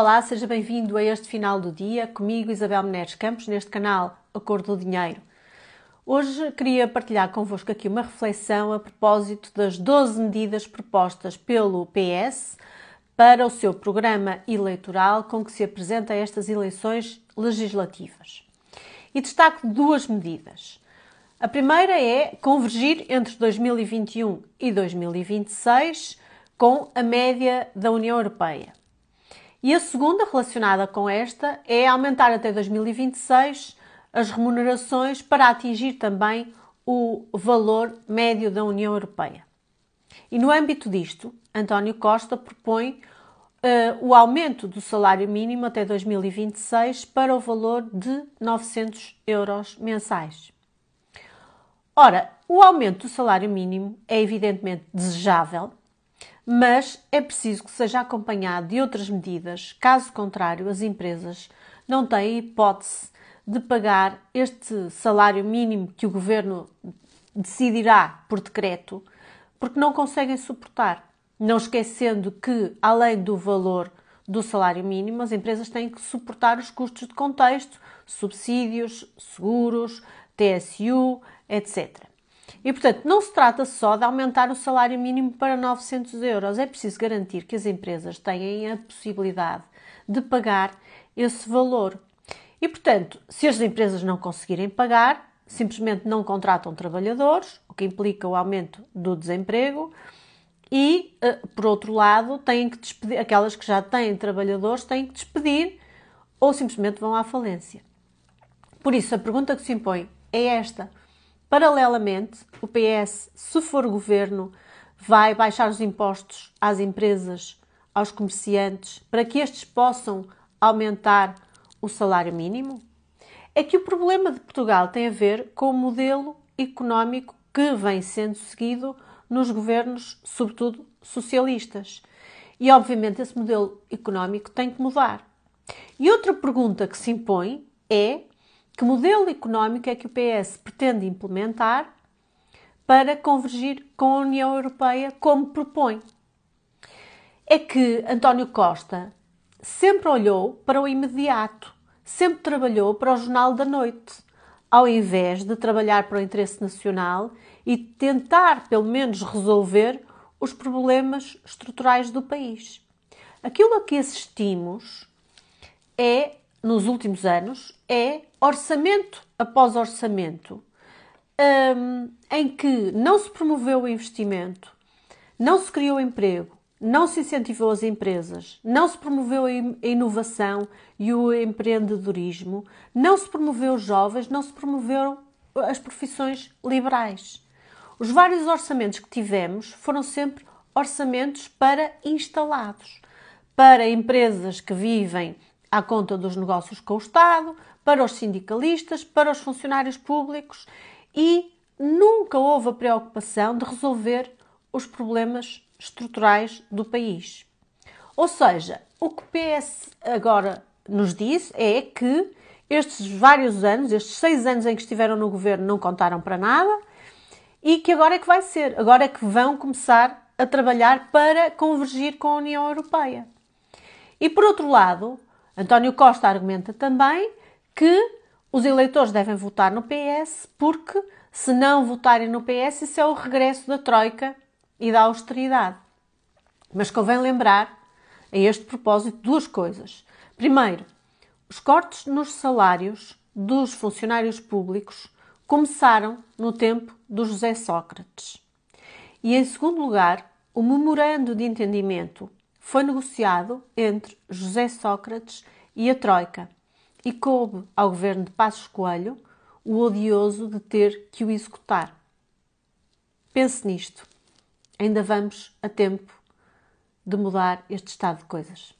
Olá, seja bem-vindo a este final do dia, comigo Isabel Menezes Campos, neste canal Acordo do Dinheiro. Hoje queria partilhar convosco aqui uma reflexão a propósito das 12 medidas propostas pelo PS para o seu programa eleitoral com que se apresenta estas eleições legislativas. E destaco duas medidas. A primeira é convergir entre 2021 e 2026 com a média da União Europeia. E a segunda, relacionada com esta, é aumentar até 2026 as remunerações para atingir também o valor médio da União Europeia. E no âmbito disto, António Costa propõe uh, o aumento do salário mínimo até 2026 para o valor de 900 euros mensais. Ora, o aumento do salário mínimo é evidentemente desejável mas é preciso que seja acompanhado de outras medidas, caso contrário, as empresas não têm hipótese de pagar este salário mínimo que o governo decidirá por decreto, porque não conseguem suportar. Não esquecendo que, além do valor do salário mínimo, as empresas têm que suportar os custos de contexto, subsídios, seguros, TSU, etc. E, portanto, não se trata só de aumentar o salário mínimo para 900 euros. É preciso garantir que as empresas tenham a possibilidade de pagar esse valor. E, portanto, se as empresas não conseguirem pagar, simplesmente não contratam trabalhadores, o que implica o aumento do desemprego. E, eh, por outro lado, têm que despedir, aquelas que já têm trabalhadores têm que despedir ou simplesmente vão à falência. Por isso, a pergunta que se impõe é esta Paralelamente, o PS, se for governo, vai baixar os impostos às empresas, aos comerciantes, para que estes possam aumentar o salário mínimo? É que o problema de Portugal tem a ver com o modelo económico que vem sendo seguido nos governos, sobretudo socialistas. E, obviamente, esse modelo económico tem que mudar. E outra pergunta que se impõe é que modelo económico é que o PS pretende implementar para convergir com a União Europeia, como propõe? É que António Costa sempre olhou para o imediato, sempre trabalhou para o jornal da noite, ao invés de trabalhar para o interesse nacional e tentar, pelo menos, resolver os problemas estruturais do país. Aquilo a que assistimos é nos últimos anos é orçamento após orçamento, um, em que não se promoveu o investimento, não se criou emprego, não se incentivou as empresas, não se promoveu a inovação e o empreendedorismo, não se promoveu os jovens, não se promoveram uh, as profissões liberais. Os vários orçamentos que tivemos foram sempre orçamentos para instalados, para empresas que vivem à conta dos negócios com o Estado, para os sindicalistas, para os funcionários públicos e nunca houve a preocupação de resolver os problemas estruturais do país. Ou seja, o que o PS agora nos diz é que estes vários anos, estes seis anos em que estiveram no governo, não contaram para nada e que agora é que vai ser, agora é que vão começar a trabalhar para convergir com a União Europeia. E por outro lado, António Costa argumenta também que os eleitores devem votar no PS porque, se não votarem no PS, isso é o regresso da Troika e da austeridade. Mas convém lembrar, a este propósito, duas coisas. Primeiro, os cortes nos salários dos funcionários públicos começaram no tempo do José Sócrates. E, em segundo lugar, o memorando de entendimento foi negociado entre José Sócrates e a Troika e coube ao governo de Passos Coelho o odioso de ter que o executar. Pense nisto. Ainda vamos a tempo de mudar este estado de coisas.